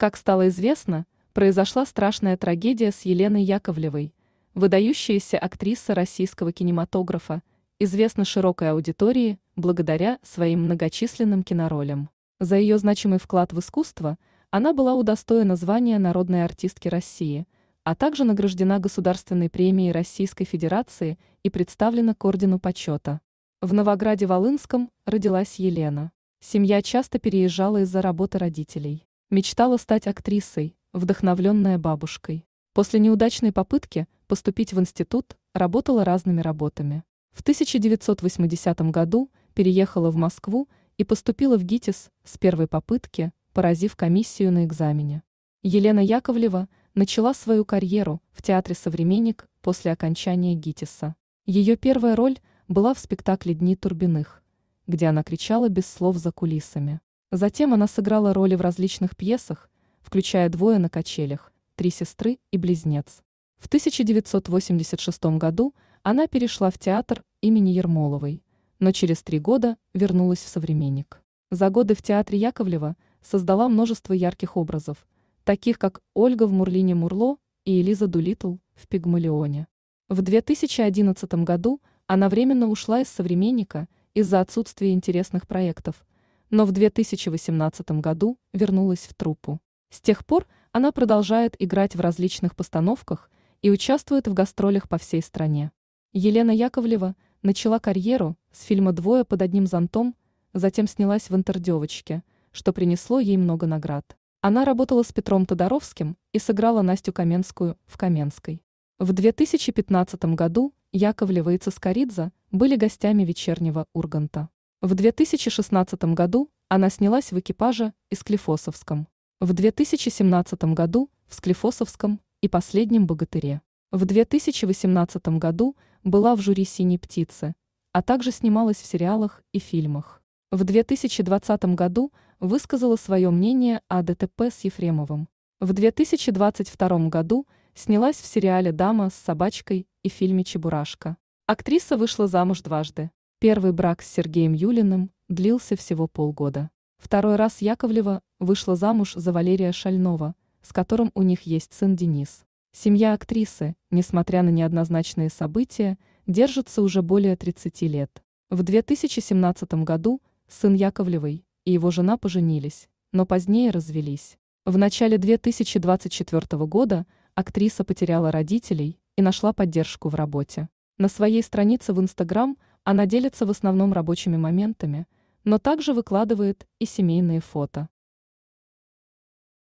Как стало известно, произошла страшная трагедия с Еленой Яковлевой. Выдающаяся актриса российского кинематографа известна широкой аудитории благодаря своим многочисленным киноролям. За ее значимый вклад в искусство она была удостоена звания народной артистки России, а также награждена Государственной премией Российской Федерации и представлена к Ордену Почета. В Новограде-Волынском родилась Елена. Семья часто переезжала из-за работы родителей. Мечтала стать актрисой, вдохновленная бабушкой. После неудачной попытки поступить в институт работала разными работами. В 1980 году переехала в Москву и поступила в ГИТИС с первой попытки, поразив комиссию на экзамене. Елена Яковлева начала свою карьеру в театре «Современник» после окончания ГИТИСа. Ее первая роль была в спектакле «Дни Турбиных», где она кричала без слов за кулисами. Затем она сыграла роли в различных пьесах, включая «Двое на качелях», «Три сестры» и «Близнец». В 1986 году она перешла в театр имени Ермоловой, но через три года вернулась в «Современник». За годы в театре Яковлева создала множество ярких образов, таких как Ольга в «Мурлине Мурло» и Элиза Дулитл в «Пигмалионе». В 2011 году она временно ушла из «Современника» из-за отсутствия интересных проектов – но в 2018 году вернулась в труппу. С тех пор она продолжает играть в различных постановках и участвует в гастролях по всей стране. Елена Яковлева начала карьеру с фильма «Двое под одним зонтом», затем снялась в «Интердевочке», что принесло ей много наград. Она работала с Петром Тодоровским и сыграла Настю Каменскую в «Каменской». В 2015 году Яковлева и Цискоридзе были гостями вечернего Урганта. В 2016 году она снялась в экипаже и Склифосовском. В 2017 году в Склифосовском и последнем богатыре. В 2018 году была в жюри «Синей птицы», а также снималась в сериалах и фильмах. В 2020 году высказала свое мнение о ДТП с Ефремовым. В 2022 году снялась в сериале «Дама с собачкой» и фильме «Чебурашка». Актриса вышла замуж дважды. Первый брак с Сергеем Юлиным длился всего полгода. Второй раз Яковлева вышла замуж за Валерия Шальнова, с которым у них есть сын Денис. Семья актрисы, несмотря на неоднозначные события, держится уже более 30 лет. В 2017 году сын Яковлевой и его жена поженились, но позднее развелись. В начале 2024 года актриса потеряла родителей и нашла поддержку в работе. На своей странице в Инстаграм – она делится в основном рабочими моментами, но также выкладывает и семейные фото.